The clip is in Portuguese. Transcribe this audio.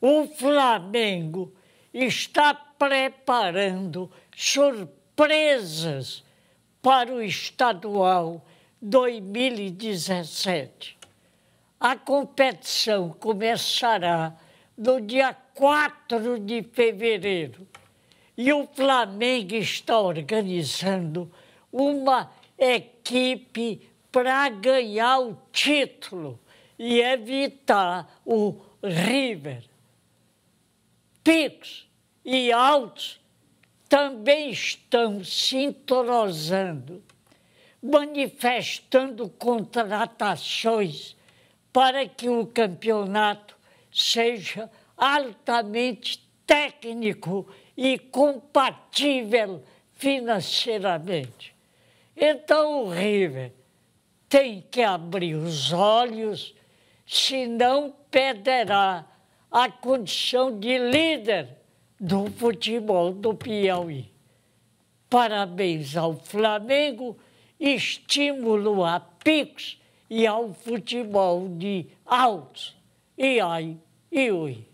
o Flamengo está preparando surpresas para o estadual 2017. A competição começará no dia 4 de fevereiro e o Flamengo está organizando uma equipe para ganhar o título e evitar o River picos e altos também estão se manifestando contratações para que o campeonato seja altamente técnico e compatível financeiramente. Então o River tem que abrir os olhos, senão perderá a condição de líder do futebol do Piauí. Parabéns ao Flamengo, estímulo a Pix e ao futebol de altos. E ai, e ui.